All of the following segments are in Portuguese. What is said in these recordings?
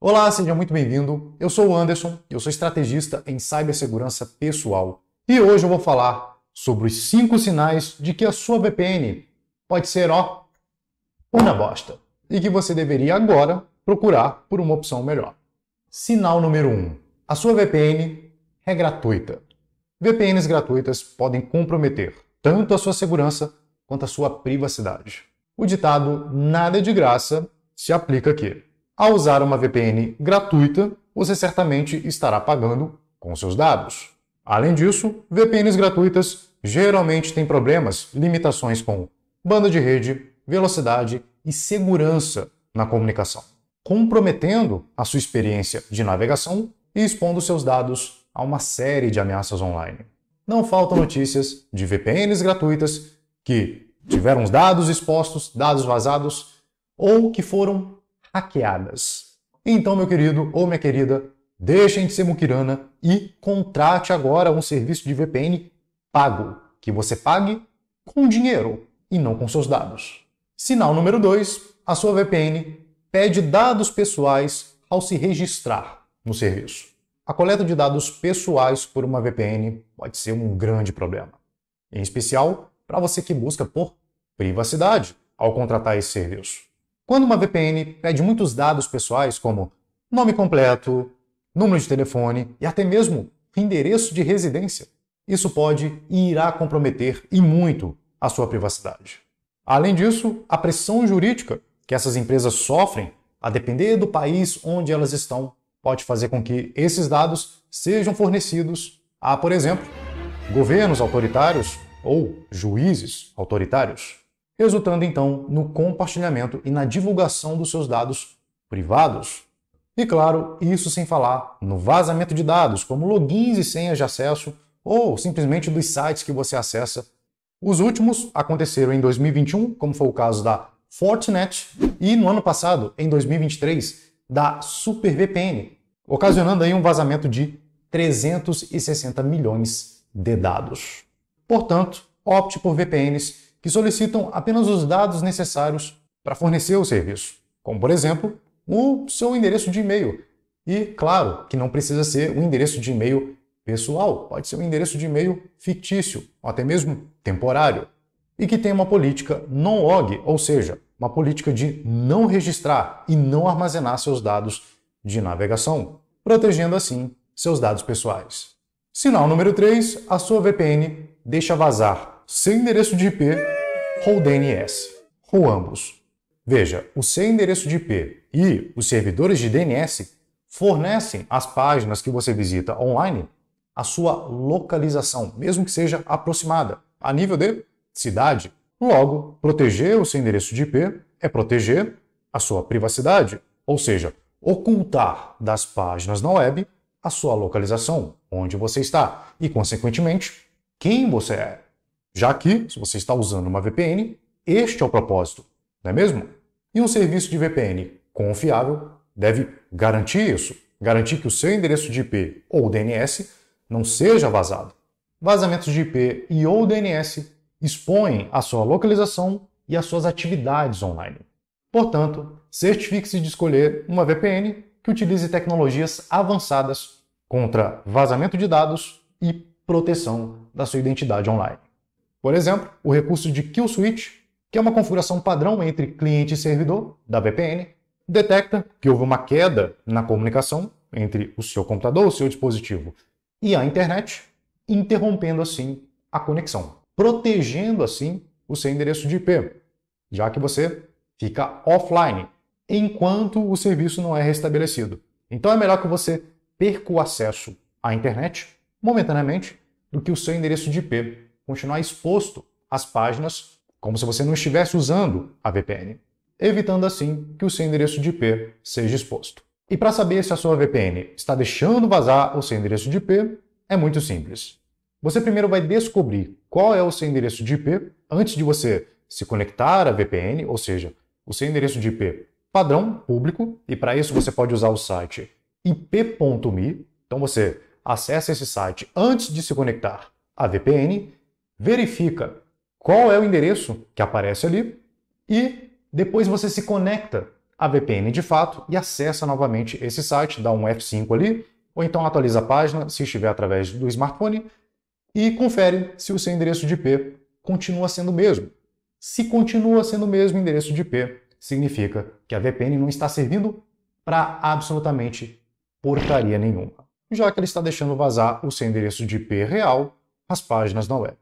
Olá, seja muito bem-vindo. Eu sou o Anderson, eu sou estrategista em cibersegurança pessoal e hoje eu vou falar sobre os 5 sinais de que a sua VPN pode ser, ó, uma bosta e que você deveria agora procurar por uma opção melhor. Sinal número 1: um, a sua VPN é gratuita. VPNs gratuitas podem comprometer tanto a sua segurança quanto a sua privacidade. O ditado nada é de graça se aplica aqui. Ao usar uma VPN gratuita, você certamente estará pagando com seus dados. Além disso, VPNs gratuitas geralmente têm problemas, limitações com banda de rede, velocidade e segurança na comunicação, comprometendo a sua experiência de navegação e expondo seus dados a uma série de ameaças online. Não faltam notícias de VPNs gratuitas que tiveram os dados expostos, dados vazados ou que foram hackeadas. Então, meu querido ou minha querida, deixem de ser muquirana e contrate agora um serviço de VPN pago, que você pague com dinheiro e não com seus dados. Sinal número 2, a sua VPN pede dados pessoais ao se registrar no serviço. A coleta de dados pessoais por uma VPN pode ser um grande problema, em especial para você que busca por privacidade ao contratar esse serviço. Quando uma VPN pede muitos dados pessoais, como nome completo, número de telefone e até mesmo endereço de residência, isso pode e irá comprometer e muito a sua privacidade. Além disso, a pressão jurídica que essas empresas sofrem, a depender do país onde elas estão, pode fazer com que esses dados sejam fornecidos a, por exemplo, governos autoritários ou juízes autoritários resultando então no compartilhamento e na divulgação dos seus dados privados. E claro, isso sem falar no vazamento de dados, como logins e senhas de acesso ou simplesmente dos sites que você acessa. Os últimos aconteceram em 2021, como foi o caso da Fortinet, e no ano passado, em 2023, da SuperVPN, ocasionando aí um vazamento de 360 milhões de dados. Portanto, opte por VPNs que solicitam apenas os dados necessários para fornecer o serviço, como por exemplo o seu endereço de e-mail. E claro que não precisa ser um endereço de e-mail pessoal, pode ser um endereço de e-mail fictício, ou até mesmo temporário, e que tem uma política non-log, ou seja, uma política de não registrar e não armazenar seus dados de navegação, protegendo assim seus dados pessoais. Sinal número 3, a sua VPN deixa vazar seu endereço de IP ou DNS, ou ambos. Veja, o seu endereço de IP e os servidores de DNS fornecem às páginas que você visita online a sua localização, mesmo que seja aproximada, a nível de cidade. Logo, proteger o seu endereço de IP é proteger a sua privacidade, ou seja, ocultar das páginas na web a sua localização, onde você está e, consequentemente, quem você é. Já que, se você está usando uma VPN, este é o propósito, não é mesmo? E um serviço de VPN confiável deve garantir isso, garantir que o seu endereço de IP ou DNS não seja vazado. Vazamentos de IP e ou DNS expõem a sua localização e as suas atividades online. Portanto, certifique-se de escolher uma VPN que utilize tecnologias avançadas contra vazamento de dados e proteção da sua identidade online. Por exemplo, o recurso de kill switch, que é uma configuração padrão entre cliente e servidor da VPN, detecta que houve uma queda na comunicação entre o seu computador, o seu dispositivo e a internet, interrompendo assim a conexão, protegendo assim o seu endereço de IP, já que você fica offline enquanto o serviço não é restabelecido. Então é melhor que você perca o acesso à internet momentaneamente do que o seu endereço de IP continuar exposto às páginas como se você não estivesse usando a VPN, evitando assim que o seu endereço de IP seja exposto. E para saber se a sua VPN está deixando vazar o seu endereço de IP, é muito simples. Você primeiro vai descobrir qual é o seu endereço de IP antes de você se conectar à VPN, ou seja, o seu endereço de IP padrão público, e para isso você pode usar o site ip.me. Então você acessa esse site antes de se conectar à VPN verifica qual é o endereço que aparece ali e depois você se conecta à VPN de fato e acessa novamente esse site, dá um F5 ali, ou então atualiza a página se estiver através do smartphone e confere se o seu endereço de IP continua sendo o mesmo. Se continua sendo o mesmo endereço de IP, significa que a VPN não está servindo para absolutamente porcaria nenhuma, já que ela está deixando vazar o seu endereço de IP real nas páginas na web.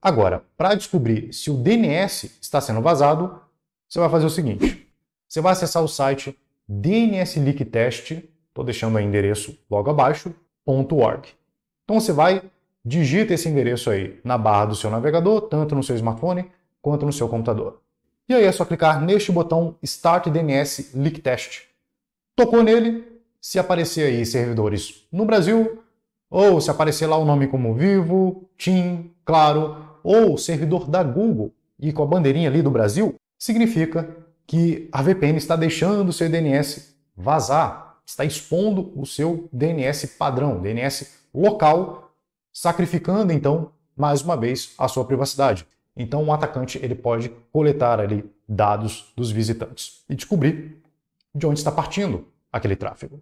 Agora, para descobrir se o DNS está sendo vazado, você vai fazer o seguinte: você vai acessar o site dnsleaktest, estou deixando o endereço logo abaixo, .org. Então você vai digita esse endereço aí na barra do seu navegador, tanto no seu smartphone quanto no seu computador. E aí é só clicar neste botão Start DNS Leak Test. Tocou nele, se aparecer aí servidores no Brasil, ou se aparecer lá o nome como Vivo, TIM, Claro, ou o servidor da Google e com a bandeirinha ali do Brasil, significa que a VPN está deixando o seu DNS vazar, está expondo o seu DNS padrão, DNS local, sacrificando então mais uma vez a sua privacidade. Então, o atacante ele pode coletar ali dados dos visitantes e descobrir de onde está partindo aquele tráfego.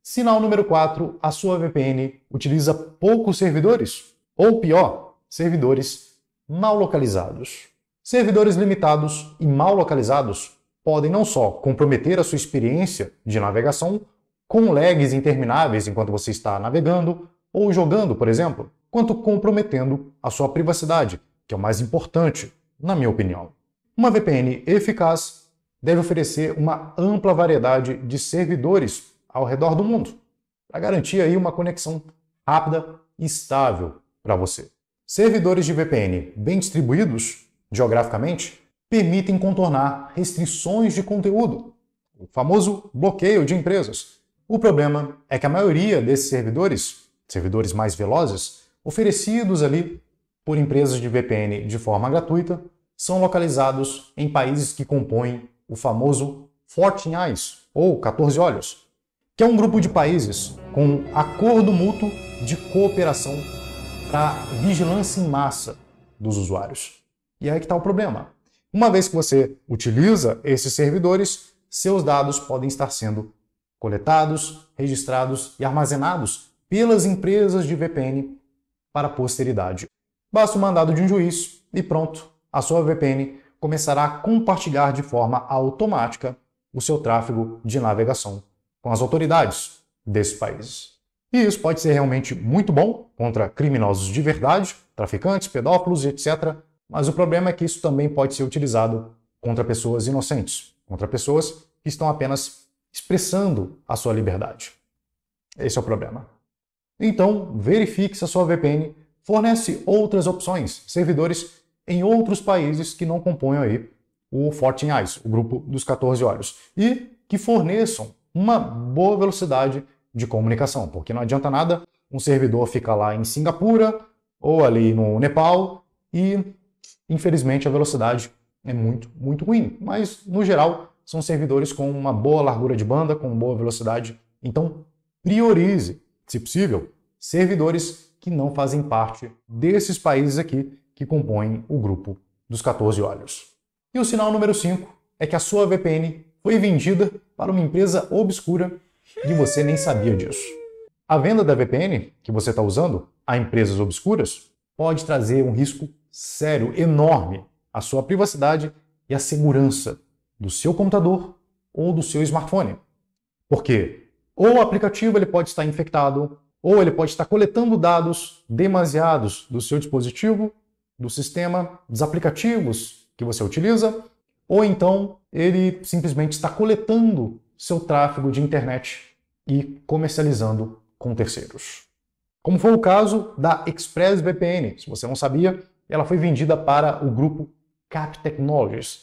Sinal número 4, a sua VPN utiliza poucos servidores ou pior, servidores mal localizados. Servidores limitados e mal localizados podem não só comprometer a sua experiência de navegação, com lags intermináveis enquanto você está navegando ou jogando, por exemplo, quanto comprometendo a sua privacidade, que é o mais importante, na minha opinião. Uma VPN eficaz deve oferecer uma ampla variedade de servidores ao redor do mundo, para garantir aí uma conexão rápida e estável para você. Servidores de VPN bem distribuídos, geograficamente, permitem contornar restrições de conteúdo, o famoso bloqueio de empresas. O problema é que a maioria desses servidores, servidores mais velozes, oferecidos ali por empresas de VPN de forma gratuita, são localizados em países que compõem o famoso 14 Eyes, ou 14 Olhos, que é um grupo de países com acordo mútuo de cooperação para vigilância em massa dos usuários. E aí que está o problema. Uma vez que você utiliza esses servidores, seus dados podem estar sendo coletados, registrados e armazenados pelas empresas de VPN para a posteridade. Basta o mandado de um juiz e pronto, a sua VPN começará a compartilhar de forma automática o seu tráfego de navegação com as autoridades desses países. E isso pode ser realmente muito bom contra criminosos de verdade, traficantes, pedófilos, etc. Mas o problema é que isso também pode ser utilizado contra pessoas inocentes, contra pessoas que estão apenas expressando a sua liberdade. Esse é o problema. Então, verifique se a sua VPN fornece outras opções, servidores em outros países que não compõem aí o 14 Eyes, o grupo dos 14 olhos, e que forneçam uma boa velocidade de comunicação, porque não adianta nada um servidor ficar lá em Singapura ou ali no Nepal e, infelizmente, a velocidade é muito, muito ruim. Mas, no geral, são servidores com uma boa largura de banda, com boa velocidade. Então, priorize, se possível, servidores que não fazem parte desses países aqui que compõem o grupo dos 14 olhos. E o sinal número 5 é que a sua VPN foi vendida para uma empresa obscura e você nem sabia disso. A venda da VPN que você está usando a empresas obscuras pode trazer um risco sério, enorme, à sua privacidade e à segurança do seu computador ou do seu smartphone. Porque ou o aplicativo ele pode estar infectado, ou ele pode estar coletando dados demasiados do seu dispositivo, do sistema, dos aplicativos que você utiliza, ou então ele simplesmente está coletando seu tráfego de internet e comercializando com terceiros. Como foi o caso da ExpressVPN, se você não sabia, ela foi vendida para o grupo Cap Technologies,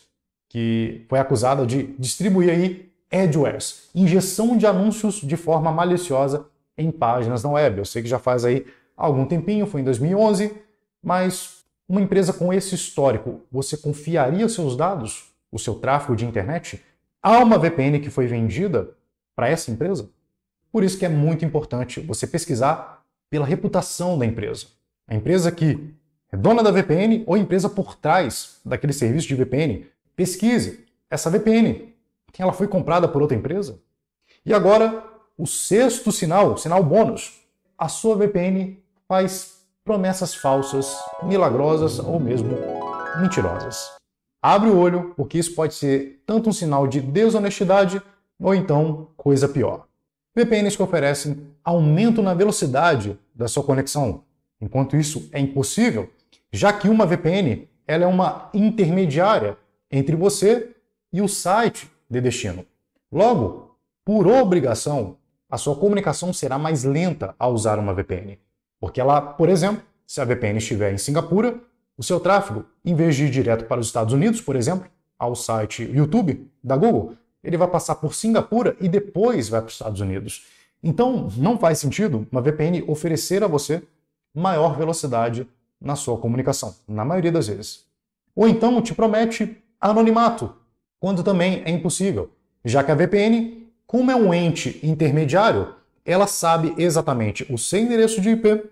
que foi acusada de distribuir aí AdWords, injeção de anúncios de forma maliciosa em páginas na web. Eu sei que já faz aí algum tempinho, foi em 2011, mas uma empresa com esse histórico, você confiaria seus dados, o seu tráfego de internet Há uma VPN que foi vendida para essa empresa? Por isso que é muito importante você pesquisar pela reputação da empresa. A empresa que é dona da VPN ou a empresa por trás daquele serviço de VPN. Pesquise essa VPN. Ela foi comprada por outra empresa? E agora, o sexto sinal, sinal bônus. A sua VPN faz promessas falsas, milagrosas ou mesmo mentirosas. Abre o olho, porque isso pode ser tanto um sinal de desonestidade ou então coisa pior. VPNs que oferecem aumento na velocidade da sua conexão. Enquanto isso é impossível, já que uma VPN ela é uma intermediária entre você e o site de destino. Logo, por obrigação, a sua comunicação será mais lenta ao usar uma VPN, porque ela, por exemplo, se a VPN estiver em Singapura, o seu tráfego, em vez de ir direto para os Estados Unidos, por exemplo, ao site YouTube da Google, ele vai passar por Singapura e depois vai para os Estados Unidos. Então, não faz sentido uma VPN oferecer a você maior velocidade na sua comunicação, na maioria das vezes. Ou então te promete anonimato, quando também é impossível, já que a VPN, como é um ente intermediário, ela sabe exatamente o seu endereço de IP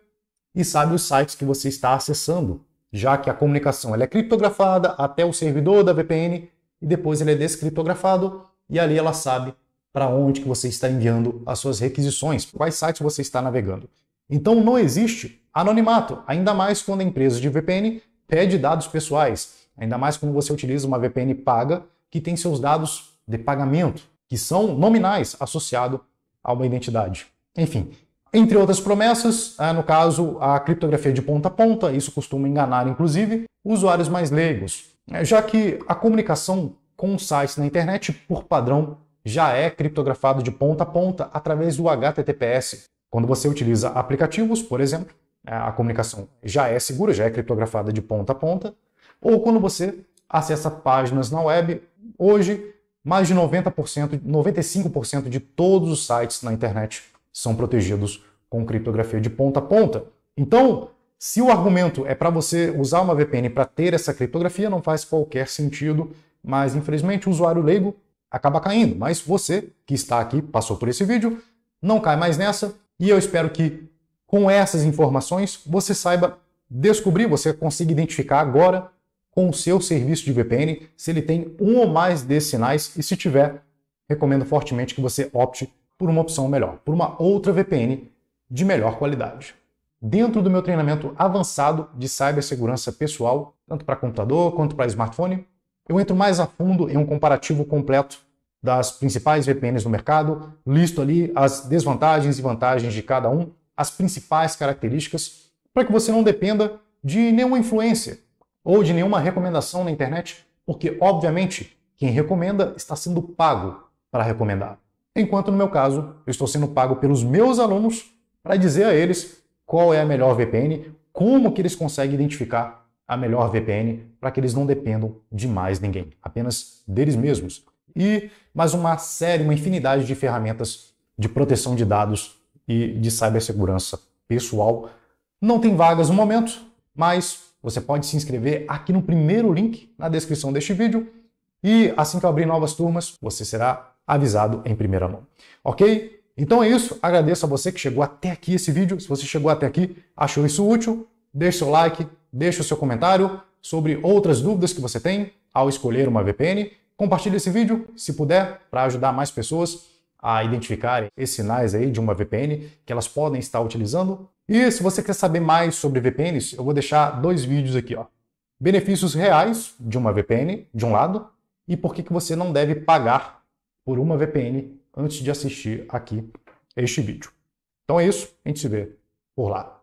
e sabe os sites que você está acessando já que a comunicação ela é criptografada até o servidor da VPN e depois ele é descriptografado e ali ela sabe para onde que você está enviando as suas requisições, quais sites você está navegando. Então não existe anonimato, ainda mais quando a empresa de VPN pede dados pessoais, ainda mais quando você utiliza uma VPN paga que tem seus dados de pagamento, que são nominais associados a uma identidade. Enfim, entre outras promessas, ah, no caso, a criptografia de ponta a ponta, isso costuma enganar, inclusive, usuários mais leigos, é, já que a comunicação com sites na internet, por padrão, já é criptografada de ponta a ponta através do HTTPS. Quando você utiliza aplicativos, por exemplo, é, a comunicação já é segura, já é criptografada de ponta a ponta, ou quando você acessa páginas na web, hoje mais de 90%, 95% de todos os sites na internet são protegidos com criptografia de ponta a ponta. Então, se o argumento é para você usar uma VPN para ter essa criptografia, não faz qualquer sentido, mas infelizmente o usuário leigo acaba caindo. Mas você que está aqui, passou por esse vídeo, não cai mais nessa e eu espero que com essas informações você saiba descobrir, você consiga identificar agora com o seu serviço de VPN se ele tem um ou mais desses sinais e se tiver, recomendo fortemente que você opte por uma opção melhor, por uma outra VPN de melhor qualidade. Dentro do meu treinamento avançado de cibersegurança pessoal, tanto para computador quanto para smartphone, eu entro mais a fundo em um comparativo completo das principais VPNs no mercado, listo ali as desvantagens e vantagens de cada um, as principais características, para que você não dependa de nenhuma influência ou de nenhuma recomendação na internet, porque obviamente quem recomenda está sendo pago para recomendar. Enquanto no meu caso, eu estou sendo pago pelos meus alunos para dizer a eles qual é a melhor VPN, como que eles conseguem identificar a melhor VPN para que eles não dependam de mais ninguém, apenas deles mesmos. E mais uma série, uma infinidade de ferramentas de proteção de dados e de cibersegurança pessoal. Não tem vagas no momento, mas você pode se inscrever aqui no primeiro link na descrição deste vídeo. E assim que eu abrir novas turmas, você será avisado em primeira mão. Ok? Então é isso. Agradeço a você que chegou até aqui esse vídeo. Se você chegou até aqui, achou isso útil, deixe seu like, deixe o seu comentário sobre outras dúvidas que você tem ao escolher uma VPN. Compartilhe esse vídeo, se puder, para ajudar mais pessoas a identificarem esses sinais aí de uma VPN que elas podem estar utilizando. E se você quer saber mais sobre VPNs, eu vou deixar dois vídeos aqui, ó. Benefícios reais de uma VPN, de um lado, e por que, que você não deve pagar por uma VPN antes de assistir aqui este vídeo. Então é isso, a gente se vê por lá.